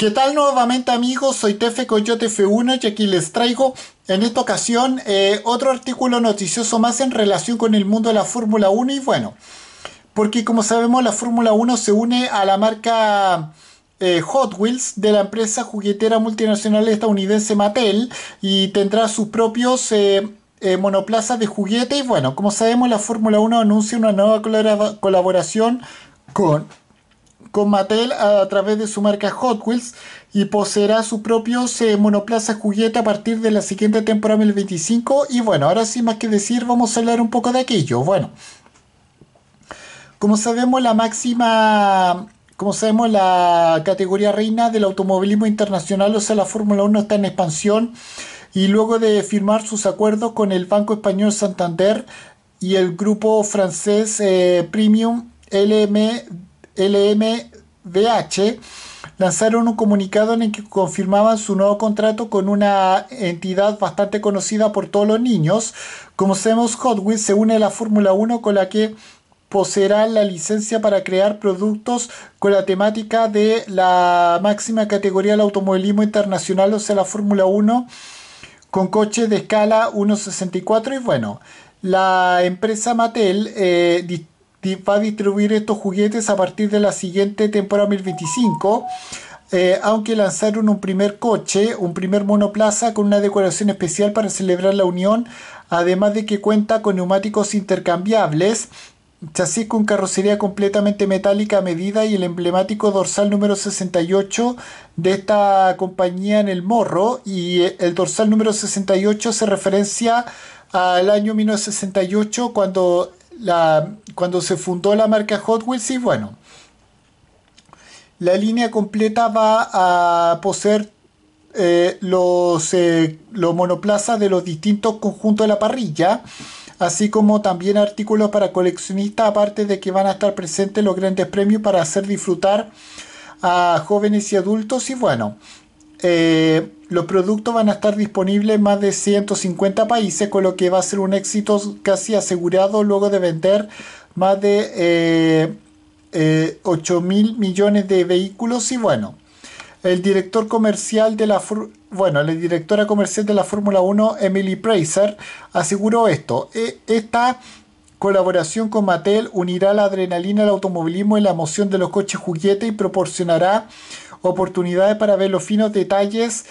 ¿Qué tal nuevamente amigos? Soy Tefe Coyote F1 y aquí les traigo en esta ocasión eh, otro artículo noticioso más en relación con el mundo de la Fórmula 1 y bueno, porque como sabemos la Fórmula 1 se une a la marca eh, Hot Wheels de la empresa juguetera multinacional estadounidense Mattel y tendrá sus propios... Eh, monoplazas de juguete y bueno, como sabemos la Fórmula 1 anuncia una nueva colaboración con con Mattel a, través de su marca Hot Wheels y poseerá su propio eh, monoplaza monoplaza a partir de la siguiente temporada 2025. 25. Y bueno, ahora sí más que decir, vamos a hablar un poco de aquello. Bueno, como sabemos, la máxima como sabemos, la categoría reina del automovilismo internacional, o sea, la Fórmula 1 está en expansión y luego de firmar sus acuerdos con el Banco Español Santander y el grupo francés eh, Premium LM LMVH lanzaron un comunicado en el que confirmaban su nuevo contrato con una entidad bastante conocida por todos los niños. Como sabemos, Hot Wheels se une a la Fórmula 1 con la que poseerá la licencia para crear productos con la temática de la máxima categoría del automovilismo internacional, o sea, la Fórmula 1, con coches de escala 1.64 y bueno. La empresa Mattel eh, va a distribuir estos juguetes a partir de la siguiente temporada 2025. Eh, aunque lanzaron un primer coche, un primer monoplaza con una decoración especial para celebrar la unión, además de que cuenta con neumáticos intercambiables, chasis con carrocería completamente metálica a medida y el emblemático dorsal número 68 de esta compañía en el morro y eh, el dorsal número 68 se referencia al año 1968 cuando cuando se fundó la marca Hot Wheels, y bueno, la línea completa va a poseer eh, los, eh, los monoplazas de los distintos conjuntos de la parrilla, así como también artículos para coleccionistas, aparte de que van a estar presentes los grandes premios para hacer disfrutar a jóvenes y adultos. Y bueno, eh, los productos van a estar disponibles en más de 150 países, con lo que va a ser un éxito casi asegurado luego de vender más de 8 eh, eh, mil millones de vehículos. Y bueno, el director comercial de la bueno, la directora comercial de la Fórmula 1, Emily Pracer, aseguró esto. E, esta colaboración con Mattel unirá la adrenalina al automovilismo y la emoción de los coches juguete y proporcionará oportunidades para ver los finos detalles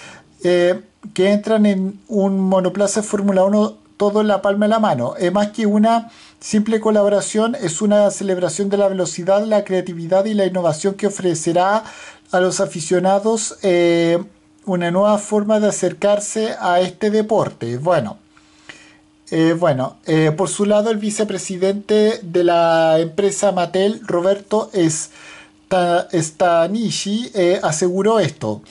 eh, que entran en un monoplaza Fórmula 1 todo en la palma de la mano. Es más que una simple colaboración, es una celebración de la velocidad, la creatividad y la innovación que ofrecerá a los aficionados eh, una nueva forma de acercarse a este deporte. Bueno, eh, bueno por su lado el vicepresidente de la empresa Mattel, Roberto Stanishi, aseguró esto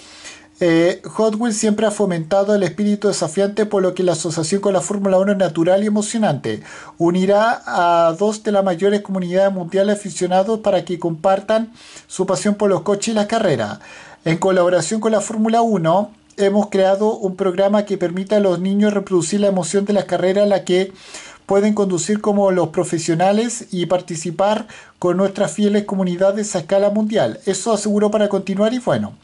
eh, Hot Wheels siempre ha fomentado el espíritu desafiante, por lo que la asociación con la Fórmula 1 es natural y emocionante. Unirá a dos de las mayores comunidades mundiales aficionados para que compartan su pasión por los coches y las carreras. En colaboración con la Fórmula 1, hemos creado un programa que permita a los niños reproducir la emoción de las carreras, la que pueden conducir como los profesionales y participar con nuestras fieles comunidades a escala mundial. Eso aseguró para continuar y bueno,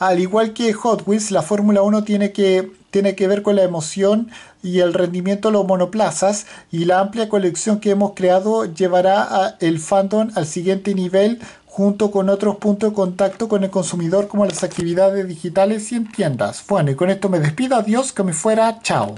al igual que Hot Wheels, la Fórmula 1 tiene que, tiene que ver con la emoción y el rendimiento de los monoplazas y la amplia colección que hemos creado llevará a el fandom al siguiente nivel junto con otros puntos de contacto con el consumidor como las actividades digitales y en tiendas. Bueno, y con esto me despido, adiós, que me fuera, chao.